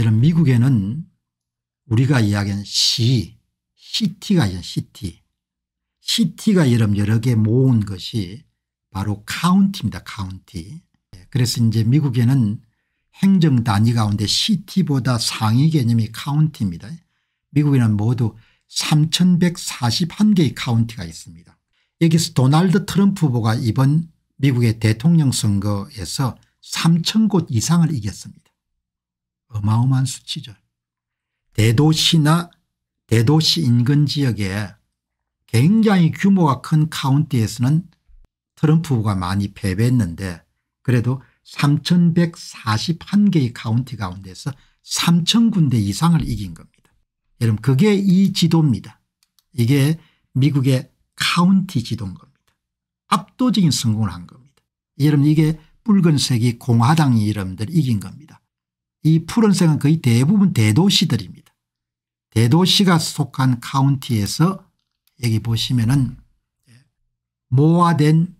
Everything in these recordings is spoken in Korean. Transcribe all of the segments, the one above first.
이런 미국에는 우리가 이야기하는 시, 시티가 있어요. 시티. 시티가 여러 여러 개 모은 것이 바로 카운티입니다. 카운티. 그래서 이제 미국에는 행정 단위 가운데 시티보다 상위 개념이 카운티입니다. 미국에는 모두 3141개의 카운티가 있습니다. 여기서 도널드 트럼프 후보가 이번 미국의 대통령 선거에서 3000곳 이상을 이겼습니다. 어마어마한 수치죠. 대도시나 대도시 인근 지역에 굉장히 규모가 큰 카운티에서는 트럼프가 많이 패배했는데 그래도 3141개의 카운티 가운데서 3000군데 이상을 이긴 겁니다. 여러분 그게 이 지도입니다. 이게 미국의 카운티 지도인 겁니다. 압도적인 성공을 한 겁니다. 여러분 이게 붉은색이 공화당이 여러분들 이긴 겁니다. 이 푸른색은 거의 대부분 대도시들입니다. 대도시가 속한 카운티에서 여기 보시면은 모아된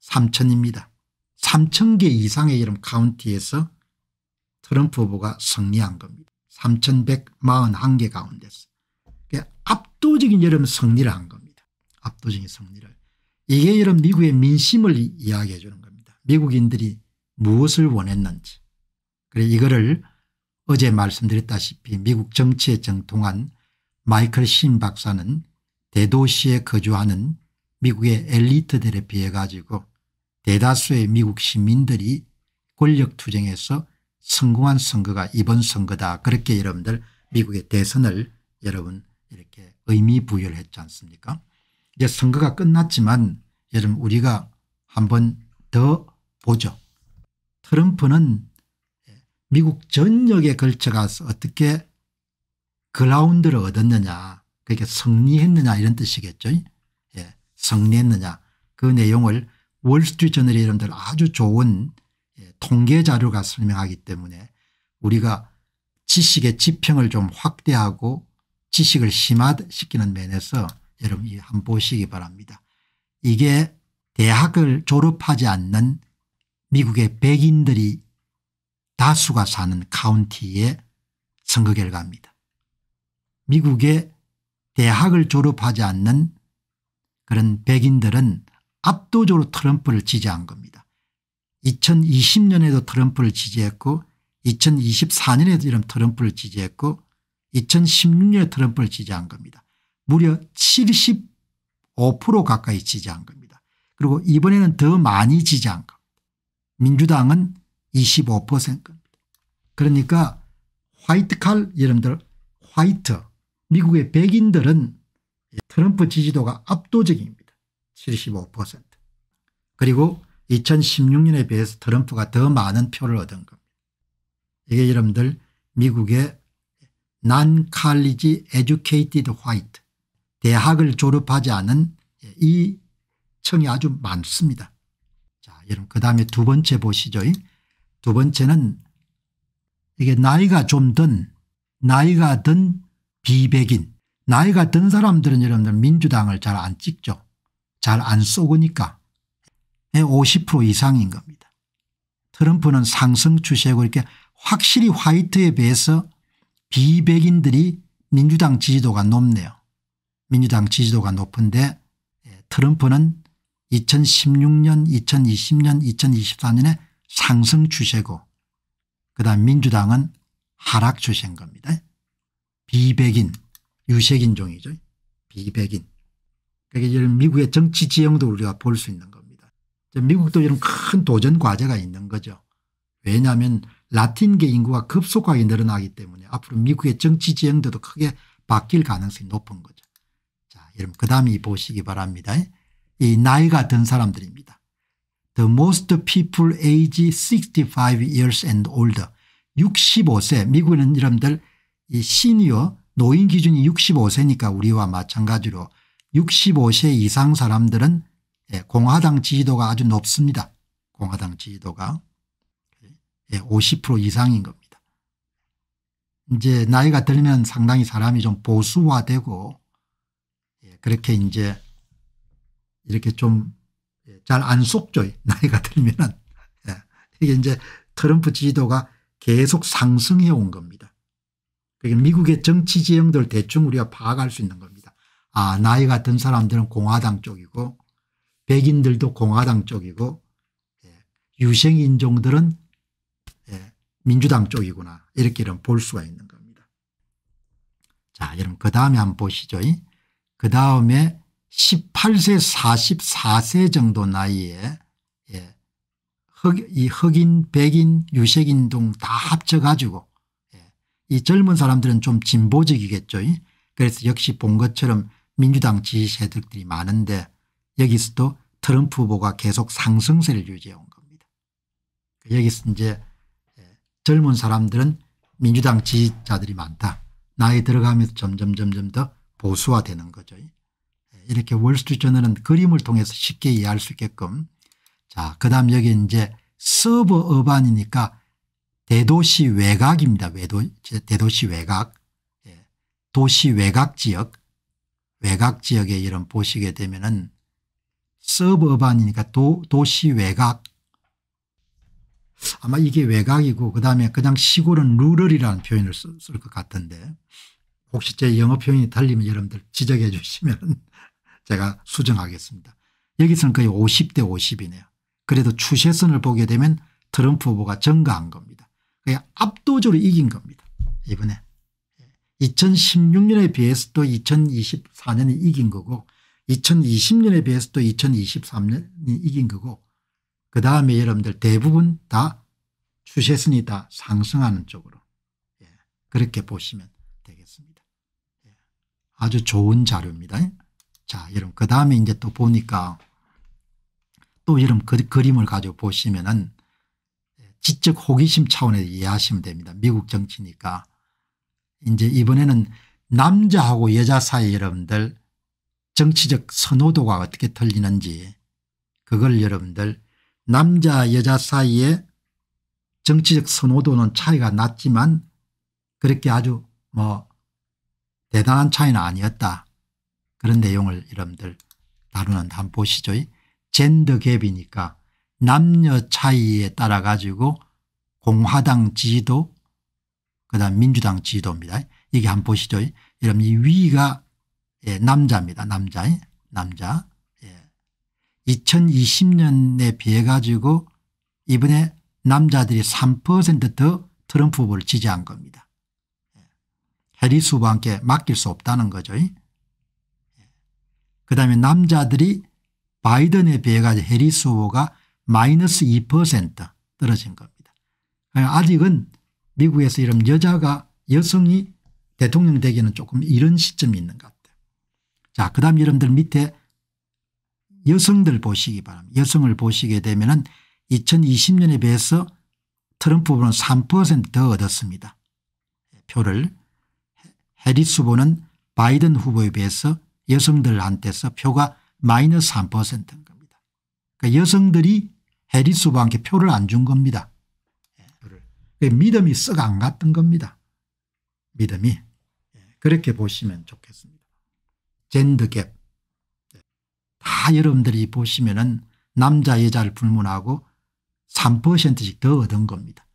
삼천입니다. 3천 개 이상의 이름 카운티에서 트럼프 후보가 승리한 겁니다. 3,141개 가운데서. 압도적인 여름 승리를 한 겁니다. 압도적인 승리를. 이게 여름 미국의 민심을 이야기해 주는 겁니다. 미국인들이 무엇을 원했는지. 그래 이거를 어제 말씀드렸다시피 미국 정치에 정통한 마이클 신 박사는 대도시에 거주하는 미국의 엘리트들에 비해 가지고 대다수의 미국 시민들이 권력투쟁에서 성공한 선거가 이번 선거다 그렇게 여러분들 미국의 대선을 여러분 이렇게 의미 부여를 했지 않습니까 이제 선거가 끝났지만 여러분 우리가 한 번 더 보죠 트럼프는 미국 전역에 걸쳐 가서 어떻게 그라운드를 얻었느냐 그게 그러니까 승리했느냐 이런 뜻이겠죠. 예, 승리했느냐 그 내용을 월스트리트저널의 이름들 아주 좋은 예, 통계 자료가 설명하기 때문에 우리가 지식의 지평을 좀 확대하고 지식을 심화시키는 면에서 여러분 이 한번 보시기 바랍니다. 이게 대학을 졸업하지 않는 미국의 백인들이 다수가 사는 카운티의 선거 결과입니다. 미국의 대학을 졸업하지 않는 그런 백인들은 압도적으로 트럼프를 지지한 겁니다. 2020년에도 트럼프를 지지했고 2024년에도 이런 트럼프를 지지했고 2016년에 트럼프를 지지한 겁니다. 무려 75% 가까이 지지한 겁니다. 그리고 이번에는 더 많이 지지한 겁니다. 민주당은 25%입니다. 그러니까 화이트 칼 여러분들 화이트 미국의 백인들은 트럼프 지지도가 압도적입니다. 75% 그리고 2016년에 비해서 트럼프가 더 많은 표를 얻은 겁니다. 이게 여러분들 미국의 non-college e d u 대학을 졸업하지 않은 이 청이 아주 많습니다. 자, 여러분 그 다음에 두 번째 보시죠. 두 번째는 이게 나이가 좀 든 나이가 든 비백인 나이가 든 사람들은 여러분들 민주당을 잘 안 찍죠. 잘 안 쏘으니까 50% 이상인 겁니다. 트럼프는 상승 추세고 이렇게 확실히 화이트에 비해서 비백인들이 민주당 지지도가 높네요. 민주당 지지도가 높은데 예, 트럼프는 2016년 2020년 2024년에 상승 추세고 그다음 민주당은 하락 추세인 겁니다. 비백인 유색인종이죠. 비백인. 그게 그러니까 예를 미국의 정치 지형도 우리가 볼 수 있는 겁니다. 미국도 이런 큰 도전 과제가 있는 거죠. 왜냐하면 라틴계 인구가 급속하게 늘어나기 때문에 앞으로 미국의 정치 지형도 크게 바뀔 가능성이 높은 거죠. 자, 여러분 그다음에 보시기 바랍니다. 이 나이가 든 사람들입니다. the most people age 65 years and older. 65세 미국에는 이름들 이 시니어 노인 기준이 65세니까 우리와 마찬가지로 65세 이상 사람들은 예, 공화당 지지도가 아주 높습니다. 공화당 지지도가 50% 예, 이상인 겁니다. 이제 나이가 들면 상당히 사람이 좀 보수화되고 예, 그렇게 이제 이렇게 좀 예, 잘안 속죠. 나이가 들면은. 예, 이게 이제 트럼프 지지도가 계속 상승해 온 겁니다. 그게 미국의 정치 지형들 대충 우리가 파악할 수 있는 겁니다. 아 나이가 든 사람들은 공화당 쪽이고 백인들도 공화당 쪽이고 예, 유생인종들은 민주당 쪽이구나 이렇게 볼 수가 있는 겁니다. 자 여러분 그 다음에 한번 보시죠. 그 다음에 18세 44세 정도 나이에 예, 흑, 이 흑인 백인 유색인 등 다 합쳐 가지고 예, 이 젊은 사람들은 좀 진보적이겠죠. 그래서 역시 본 것처럼 민주당 지지 세들이 많은데 여기서도 트럼프 후보가 계속 상승세를 유지해 온 겁니다. 여기서 이제 예, 젊은 사람들은 민주당 지지자들이 많다. 나이 들어가면서 점점 점점 더 보수화되는 거죠. 이렇게 월스트리트저널은 그림을 통해서 쉽게 이해할 수 있게끔 자 그다음 여기 이제 서버 어반이니까 대도시 외곽입니다. 외도, 대도시 외곽 예, 도시 외곽 지역 외곽 지역의이름 보시게 되면은 서브 어반이니까 도, 도시 외곽 아마 이게 외곽이고 그다음에 그냥 시골은 루럴이라는 표현을 쓸 것 같은데 혹시 제 영어 표현이 달리면 여러분들 지적해 주시면 제가 수정하겠습니다. 여기서는 거의 50대 50이네요. 그래도 추세선을 보게 되면 트럼프 후보가 증가한 겁니다. 그냥 압도적으로 이긴 겁니다. 이번에 2016년에 비해서 또 2024년이 이긴 거고 2020년에 비해서 또 2023년이 이긴 거고 그 다음에 여러분들 대부분 다 추세선이 다 상승하는 쪽으로 예, 그렇게 보시면 되겠습니다. 예, 아주 좋은 자료입니다. 자, 여러분, 그 다음에 이제 또 보니까 또 여러분 그, 림을 가지고 보시면은 지적 호기심 차원에서 이해하시면 됩니다. 미국 정치니까. 이제 이번에는 남자하고 여자 사이 여러분들 정치적 선호도가 어떻게 틀리는지 그걸 여러분들 남자 여자 사이에 정치적 선호도는 차이가 났지만 그렇게 아주 뭐 대단한 차이는 아니었다. 그런 내용을 여러분들 다루는 한번 보시죠. 젠더 갭이니까 남녀 차이에 따라 가지고 공화당 지도 지 그다음 민주당 지도입니다. 이게 한번 보시죠. 여러분 이 위가 예, 남자입니다. 남자. 남자. 예. 2020년에 비해 가지고 이번에 남자들이 3%더 트럼프 후보를 지지한 겁니다. 예. 해리스 후보한 맡길 수 없다는 거죠. 그 다음에 남자들이 바이든에 비해가지고 해리스 후보가 마이너스 2% 떨어진 겁니다. 그러니까 아직은 미국에서 이런 여자가 여성이 대통령 되기는 조금 이런 시점이 있는 것 같아요. 자, 그 다음 여러분들 밑에 여성들 보시기 바랍니다. 여성을 보시게 되면은 2020년에 비해서 트럼프 후보는 3%더 얻었습니다. 표를. 해리스 후보는 바이든 후보에 비해서 여성들한테서 표가 마이너스 3%인 겁니다. 그러니까 여성들이 해리스 후보 함께 표를 안 준 겁니다. 예, 믿음이 썩 안 갔던 겁니다. 믿음이. 예, 그렇게 보시면 좋겠습니다. 젠더갭. 예, 다 여러분들이 보시면 은 남자 여자를 불문하고 3%씩 더 얻은 겁니다.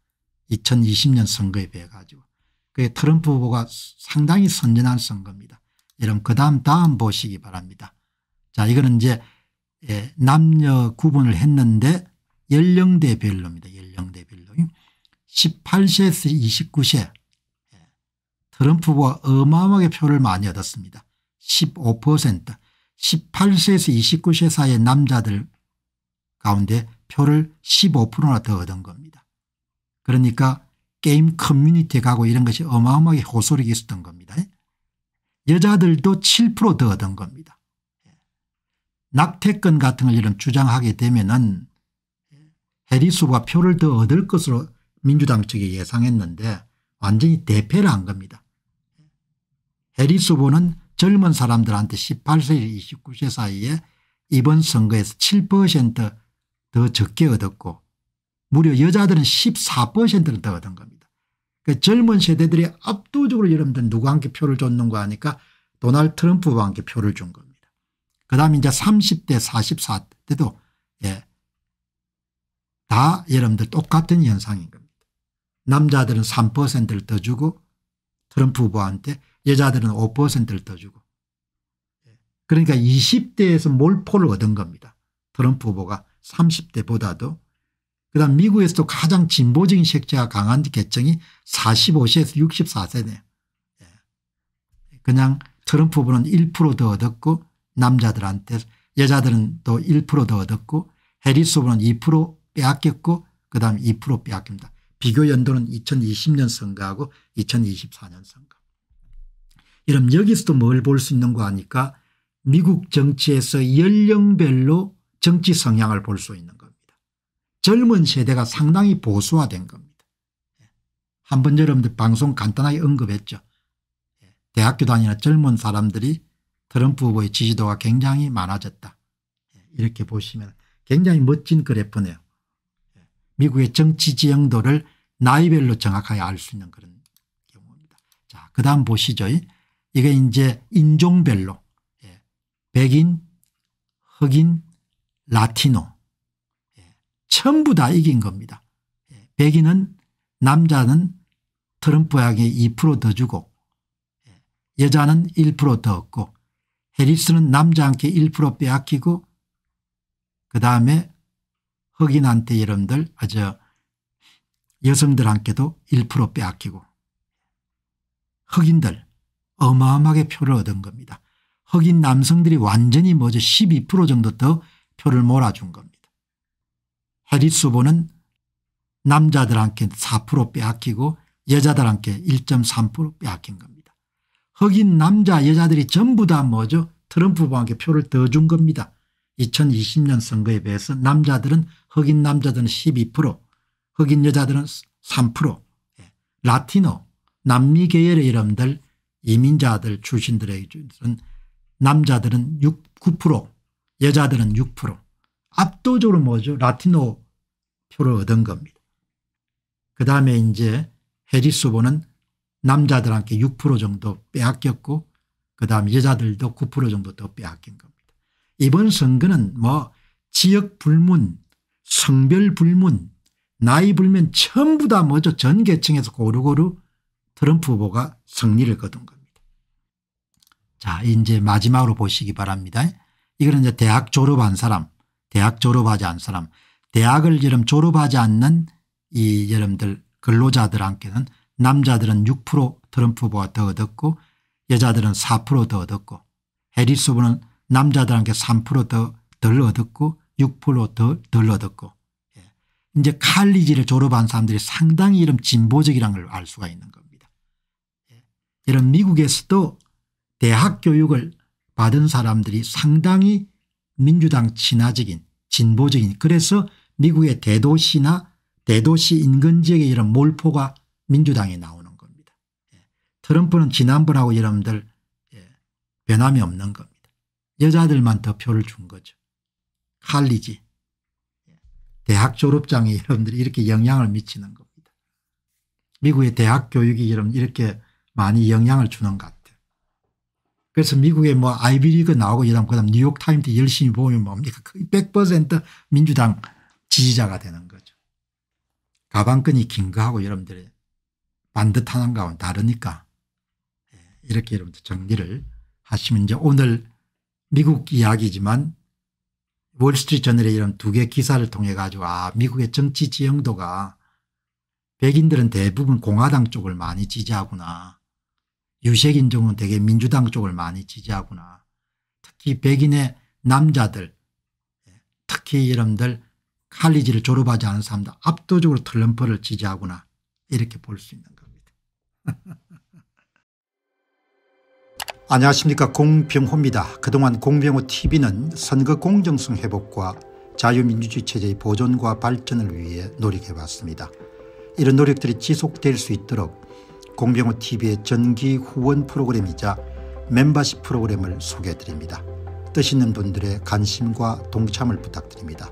2020년 선거에 비해 가지고. 그 트럼프 후보가 상당히 선전한 선거입니다. 이런 그 다음 다음 보시기 바랍니다. 자 이거는 이제 예, 남녀 구분을 했는데 연령대별로입니다. 연령대별로. 18세에서 29세 예, 트럼프가 어마어마하게 표를 많이 얻었습니다. 15% 18세에서 29세 사이의 남자들 가운데 표를 15%나 더 얻은 겁니다. 그러니까 게임 커뮤니티 가고 이런 것이 어마어마하게 호소력이 있었던 겁니다. 여자들도 7%더 얻은 겁니다. 낙태권 같은 걸 이런 주장하게 되면은 해리수가 표를 더 얻을 것으로 민주당 측이 예상했는데 완전히 대패를 한 겁니다. 해리스 후보는 젊은 사람들한테 1 8세 29세 사이에 이번 선거에서 7%더 적게 얻었고 무려 여자들은 14%를 더 얻은 겁니다. 그러니까 젊은 세대들이 압도적으로 여러분들 누구 함께 표를 줬는가 하니까 도널드 트럼프와 함께 표를 준 겁니다. 그 다음에 이제 30대 44대도 예. 다 여러분들 똑같은 현상인 겁니다. 남자들은 3%를 더 주고 트럼프 후보한테 여자들은 5%를 더 주고 예, 그러니까 20대에서 몰포를 얻은 겁니다. 트럼프 후보가 30대보다도 그다음 미국에서도 가장 진보적인 색채가 강한 계층이 45세에서 64세네요. 예. 그냥 트럼프분은 1%더 얻었고 남자들한테 여자들은 또 1%더 얻었고 해리스분은 2% 빼앗겼고 그다음 2% 빼앗깁니다. 비교 연도는 2020년 선거하고 2024년 선거. 여러분 여기서도 뭘 볼 수 있는 거 아니까 미국 정치에서 연령별로 정치 성향을 볼 수 있는 거. 젊은 세대가 상당히 보수화된 겁니다. 예. 한번 여러분들 방송 간단하게 언급했죠. 예. 대학교 다니는 젊은 사람들이 트럼프 후보의 지지도가 굉장히 많아졌다. 예. 이렇게 보시면 굉장히 멋진 그래프네요. 미국의 정치 지형도를 나이별로 정확하게 알 수 있는 그런 경우입니다. 자, 그 다음 보시죠. 이게 이제 인종별로 백인, 흑인, 라티노 전부 다 이긴 겁니다. 예, 백인은 남자는 트럼프에게 2%더 주고 예, 여자는 1%더 얻고 해리스는 남자한테 1% 빼앗기고 그 다음에 흑인한테 여러분들 아저 여성들한테도 1% 빼앗기고 흑인들 어마어마하게 표를 얻은 겁니다. 흑인 남성들이 완전히 뭐죠 12% 정도 더 표를 몰아준 겁니다. 해리수보는 남자들한테 4% 빼앗기고 여자들한테 1.3% 빼앗긴 겁니다. 흑인 남자 여자들이 전부 다 뭐죠? 트럼프 후보한테 표를 더 준 겁니다. 2020년 선거에 비해서 남자들은 흑인 남자들은 12% 흑인 여자들은 3% 예. 라티노 남미 계열의 이름들 이민자들 출신들의 남자들은 6, 9% 여자들은 6% 압도적으로 뭐죠? 라티노 표를 얻은 겁니다. 그 다음에 이제 해리스 후보는 남자들한테 6% 정도 빼앗겼고 그 다음 여자들도 9% 정도 더 빼앗긴 겁니다. 이번 선거는 뭐 지역 불문 성별 불문 나이 불문 전부 다 뭐죠 전 계층에서 고루고루 트럼프 후보가 승리를 거둔 겁니다. 자 이제 마지막으로 보시기 바랍니다. 이거는 이제 대학 졸업한 사람 대학 졸업하지 않은 사람 대학을 여름 졸업하지 않는 이여름들 근로자들한테는 남자들은 6% 트럼프 후보가 더 얻었고 여자들은 4%더 얻었고 해리스 후보는 남자들한테 3%덜 얻었고 6%덜 더 얻었고 예. 이제 칼리지를 졸업한 사람들이 상당히 이런 진보적이라는 걸 알 수가 있는 겁니다. 예. 이런 미국에서도 대학 교육을 받은 사람들이 상당히 민주당 친화적인 진보적인 그래서 미국의 대도시나 대도시 인근 지역의 이런 몰포가 민주당에 나오는 겁니다. 예. 트럼프는 지난번하고 여러분들 예, 변함이 없는 겁니다. 여자들만 더 표를 준 거죠. 칼리지 예. 대학 졸업장이 여러분들이 이렇게 영향을 미치는 겁니다. 미국의 대학 교육이 여러분 이렇게 많이 영향을 주는 것 같아요. 그래서 미국의 뭐 아이비리그 나오고 이러면 그다음 뉴욕타임즈 열심히 보면 뭡니까? 거의 100% 민주당 지지자가 되는 거죠. 가방끈이 긴 거하고 여러분들이 반듯한 한가운 다르니까 예, 이렇게 여러분들 정리를 하시면 이제 오늘 미국 이야기지만 월스트리트저널의 이런 두 개 기사를 통해 가지고 아 미국의 정치 지형도가 백인들은 대부분 공화당 쪽을 많이 지지하구나. 유색인종은 되게 민주당 쪽을 많이 지지하구나. 특히 백인의 남자들 예, 특히 여러분들 칼리지를 졸업하지 않은 사람도 압도적으로 트럼프를 지지하구나 이렇게 볼 수 있는 겁니다. 안녕하십니까 공병호입니다. 그동안 공병호 tv는 선거 공정성 회복과 자유민주주의 체제의 보존과 발전을 위해 노력해왔습니다. 이런 노력들이 지속될 수 있도록 공병호 tv의 전기 후원 프로그램이자 멤버십 프로그램을 소개해드립니다. 뜻 있는 분들의 관심과 동참을 부탁드립니다.